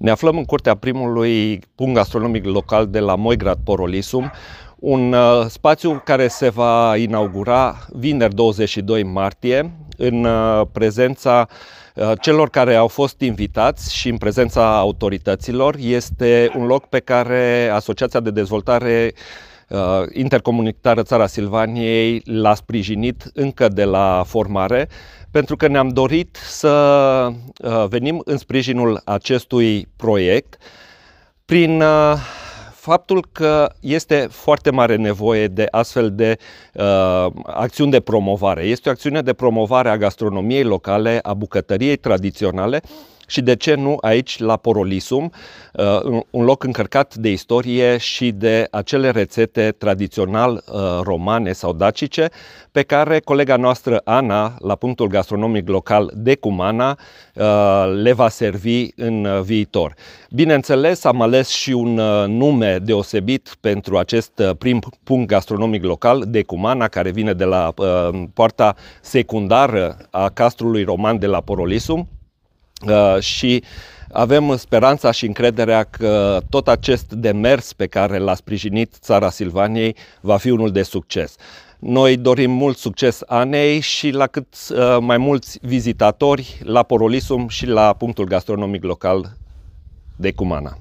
Ne aflăm în curtea primului punct gastronomic local de la Moigrad Porolisum, un uh, spațiu care se va inaugura vineri 22 martie în uh, prezența uh, celor care au fost invitați și în prezența autorităților. Este un loc pe care Asociația de Dezvoltare Intercomunitară Țara Silvaniei l-a sprijinit încă de la formare pentru că ne-am dorit să uh, venim în sprijinul acestui proiect prin uh, faptul că este foarte mare nevoie de astfel de uh, acțiuni de promovare. Este o acțiune de promovare a gastronomiei locale, a bucătăriei tradiționale și de ce nu aici la Porolisum, uh, un loc încărcat de istorie și de acele rețete tradițional uh, romane sau dacice pe care colega noastră Ana, la punctul gastronomic local de Cumana, uh, le va servi în viitor. Bineînțeles, am ales și un nume deosebit pentru acest prim punct gastronomic local de Cumana, care vine de la poarta secundară a castrului roman de la Porolisum, Uh, și avem speranța și încrederea că tot acest demers pe care l-a sprijinit țara Silvaniei va fi unul de succes. Noi dorim mult succes Anei și la cât uh, mai mulți vizitatori la Porolisum și la punctul gastronomic local de Cumana.